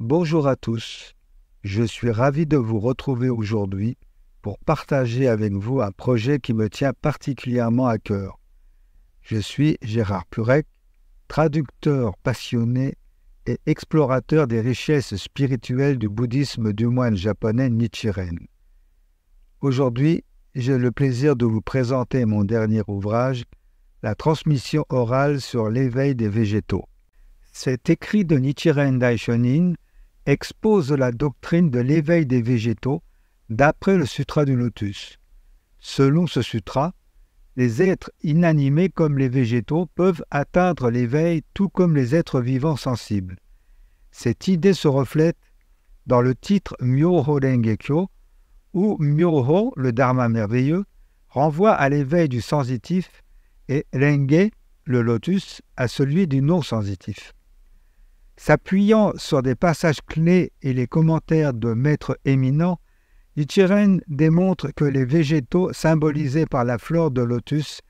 Bonjour à tous, je suis ravi de vous retrouver aujourd'hui pour partager avec vous un projet qui me tient particulièrement à cœur. Je suis Gérard Purek, traducteur passionné et explorateur des richesses spirituelles du bouddhisme du moine japonais Nichiren. Aujourd'hui, j'ai le plaisir de vous présenter mon dernier ouvrage, La transmission orale sur l'éveil des végétaux. Cet écrit de Nichiren Daishonin expose la doctrine de l'éveil des végétaux d'après le Sutra du Lotus. Selon ce sutra, les êtres inanimés comme les végétaux peuvent atteindre l'éveil tout comme les êtres vivants sensibles. Cette idée se reflète dans le titre Myoho Rengekyo, où Myoho, le Dharma merveilleux, renvoie à l'éveil du sensitif et Renge, le lotus, à celui du non-sensitif. S'appuyant sur des passages clés et les commentaires de maîtres éminents, Ichiren démontre que les végétaux symbolisés par la fleur de lotus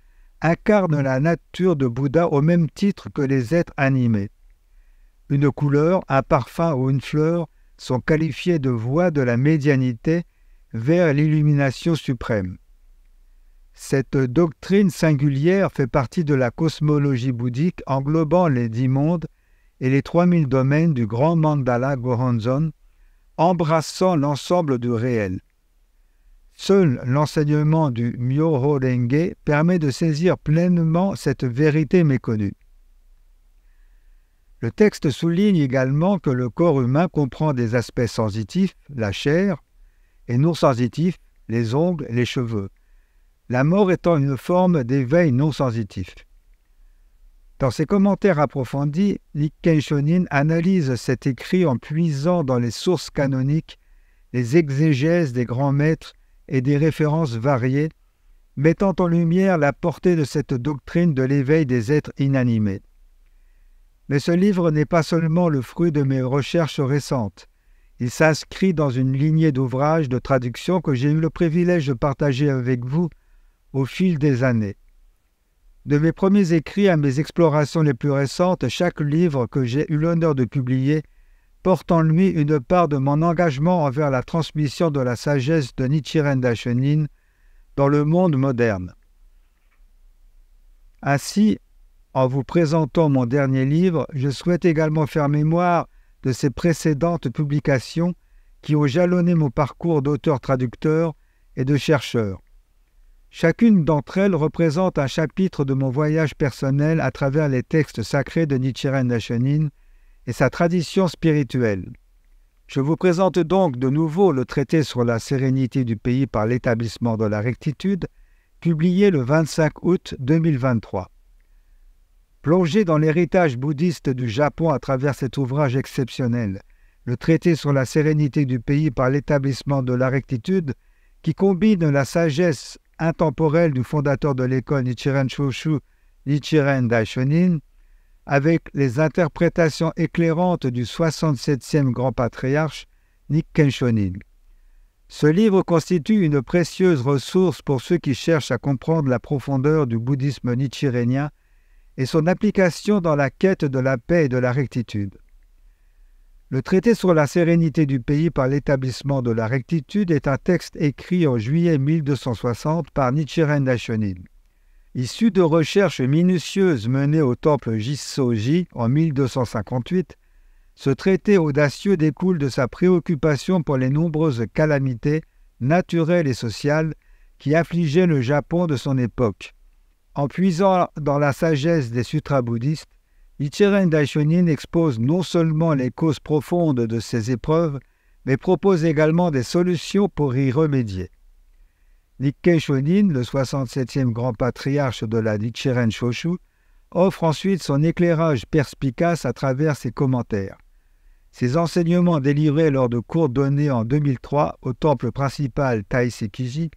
incarnent la nature de Bouddha au même titre que les êtres animés. Une couleur, un parfum ou une fleur sont qualifiés de voies de la médianité vers l'illumination suprême. Cette doctrine singulière fait partie de la cosmologie bouddhique englobant les dix mondes et les 3000 domaines du grand mandala Gohonzon, embrassant l'ensemble du réel. Seul l'enseignement du Myoho Renge permet de saisir pleinement cette vérité méconnue. Le texte souligne également que le corps humain comprend des aspects sensitifs, la chair, et non sensitifs, les ongles, les cheveux. La mort étant une forme d'éveil non sensitif. Dans ses commentaires approfondis, Nikken Shonin analyse cet écrit en puisant dans les sources canoniques, les exégèses des grands maîtres et des références variées, mettant en lumière la portée de cette doctrine de l'éveil des êtres inanimés. Mais ce livre n'est pas seulement le fruit de mes recherches récentes. Il s'inscrit dans une lignée d'ouvrages de traduction que j'ai eu le privilège de partager avec vous au fil des années. De mes premiers écrits à mes explorations les plus récentes, chaque livre que j'ai eu l'honneur de publier porte en lui une part de mon engagement envers la transmission de la sagesse de Nichiren Daishonin dans le monde moderne. Ainsi, en vous présentant mon dernier livre, je souhaite également faire mémoire de ces précédentes publications qui ont jalonné mon parcours d'auteur-traducteur et de chercheur. Chacune d'entre elles représente un chapitre de mon voyage personnel à travers les textes sacrés de Nichiren Daishonin et sa tradition spirituelle. Je vous présente donc de nouveau le traité sur la sérénité du pays par l'établissement de la rectitude, publié le 25 août 2023. Plongé dans l'héritage bouddhiste du Japon à travers cet ouvrage exceptionnel, le traité sur la sérénité du pays par l'établissement de la rectitude, qui combine la sagesse intemporel du fondateur de l'école Nichiren Shoshu, Nichiren Daishonin, avec les interprétations éclairantes du 67e grand patriarche Nikken Shonin. Ce livre constitue une précieuse ressource pour ceux qui cherchent à comprendre la profondeur du bouddhisme nichirénien et son application dans la quête de la paix et de la rectitude. Le traité sur la sérénité du pays par l'établissement de la rectitude est un texte écrit en juillet 1260 par Nichiren Daishonin. Issu de recherches minutieuses menées au temple Jisoji en 1258, ce traité audacieux découle de sa préoccupation pour les nombreuses calamités naturelles et sociales qui affligeaient le Japon de son époque. En puisant dans la sagesse des sutras bouddhistes, Nichiren Daishonin expose non seulement les causes profondes de ces épreuves, mais propose également des solutions pour y remédier. Nikkei Shonin, le 67e grand patriarche de la Nichiren Shoshu, offre ensuite son éclairage perspicace à travers ses commentaires. Ses enseignements délivrés lors de cours donnés en 2003 au temple principal Taisekiji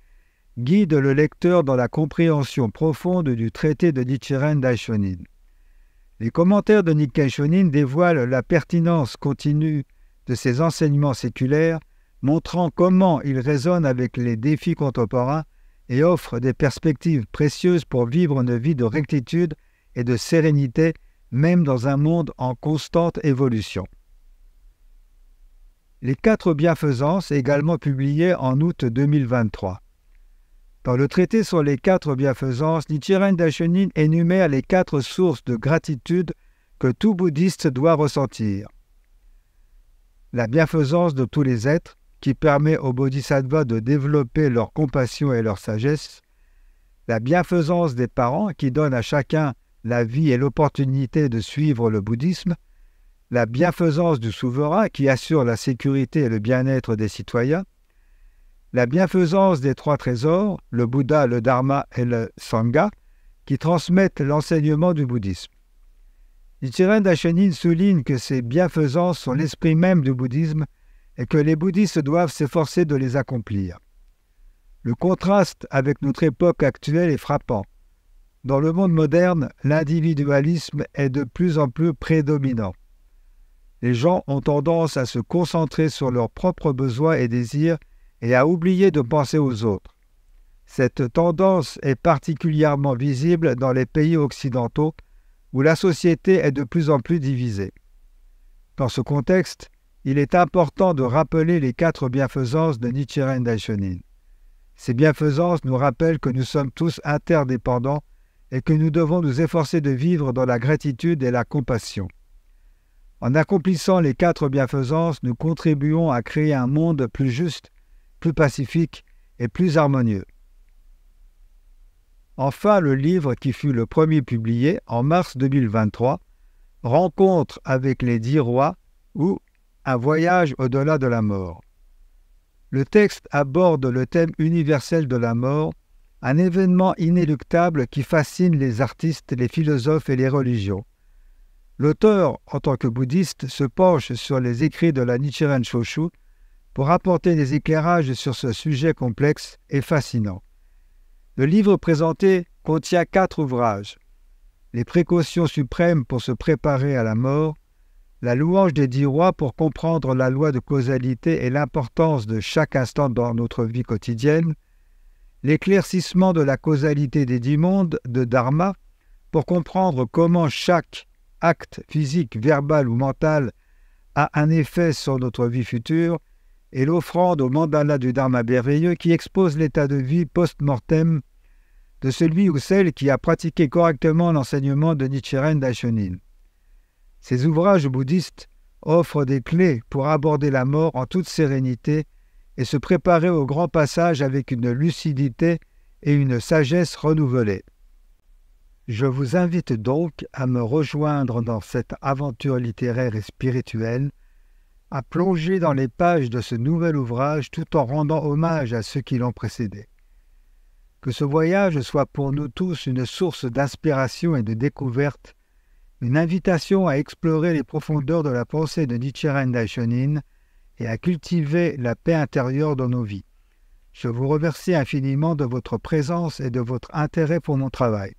guident le lecteur dans la compréhension profonde du traité de Nichiren Daishonin. Les commentaires de Nikkei Shonin dévoilent la pertinence continue de ces enseignements séculaires, montrant comment ils résonnent avec les défis contemporains et offrent des perspectives précieuses pour vivre une vie de rectitude et de sérénité, même dans un monde en constante évolution. Les quatre bienfaisances, également publiées en août 2023. Dans le traité sur les quatre bienfaisances, Nichiren Daishonin énumère les quatre sources de gratitude que tout bouddhiste doit ressentir. La bienfaisance de tous les êtres, qui permet aux bodhisattvas de développer leur compassion et leur sagesse, la bienfaisance des parents qui donne à chacun la vie et l'opportunité de suivre le bouddhisme, la bienfaisance du souverain qui assure la sécurité et le bien-être des citoyens, la bienfaisance des trois trésors, le Bouddha, le Dharma et le Sangha, qui transmettent l'enseignement du bouddhisme. Nichiren Dachenin souligne que ces bienfaisances sont l'esprit même du bouddhisme et que les bouddhistes doivent s'efforcer de les accomplir. Le contraste avec notre époque actuelle est frappant. Dans le monde moderne, l'individualisme est de plus en plus prédominant. Les gens ont tendance à se concentrer sur leurs propres besoins et désirs et à oublier de penser aux autres. Cette tendance est particulièrement visible dans les pays occidentaux où la société est de plus en plus divisée. Dans ce contexte, il est important de rappeler les quatre bienfaisances de Nichiren Daishonin. Ces bienfaisances nous rappellent que nous sommes tous interdépendants et que nous devons nous efforcer de vivre dans la gratitude et la compassion. En accomplissant les quatre bienfaisances, nous contribuons à créer un monde plus juste plus pacifique et plus harmonieux. Enfin, le livre qui fut le premier publié en mars 2023, Rencontre avec les dix rois ou Un voyage au-delà de la mort. Le texte aborde le thème universel de la mort, un événement inéluctable qui fascine les artistes, les philosophes et les religions. L'auteur, en tant que bouddhiste, se penche sur les écrits de la Nichiren Shoshu, pour apporter des éclairages sur ce sujet complexe et fascinant. Le livre présenté contient quatre ouvrages. Les précautions suprêmes pour se préparer à la mort, la louange des dix rois pour comprendre la loi de causalité et l'importance de chaque instant dans notre vie quotidienne, l'éclaircissement de la causalité des dix mondes de Dharma pour comprendre comment chaque acte physique, verbal ou mental a un effet sur notre vie future, et l'offrande au mandala du Dharma merveilleux qui expose l'état de vie post-mortem de celui ou celle qui a pratiqué correctement l'enseignement de Nichiren Daishonin. Ces ouvrages bouddhistes offrent des clés pour aborder la mort en toute sérénité et se préparer au grand passage avec une lucidité et une sagesse renouvelées. Je vous invite donc à me rejoindre dans cette aventure littéraire et spirituelle à plonger dans les pages de ce nouvel ouvrage tout en rendant hommage à ceux qui l'ont précédé. Que ce voyage soit pour nous tous une source d'inspiration et de découverte, une invitation à explorer les profondeurs de la pensée de Nichiren Daishonin et à cultiver la paix intérieure dans nos vies. Je vous remercie infiniment de votre présence et de votre intérêt pour mon travail.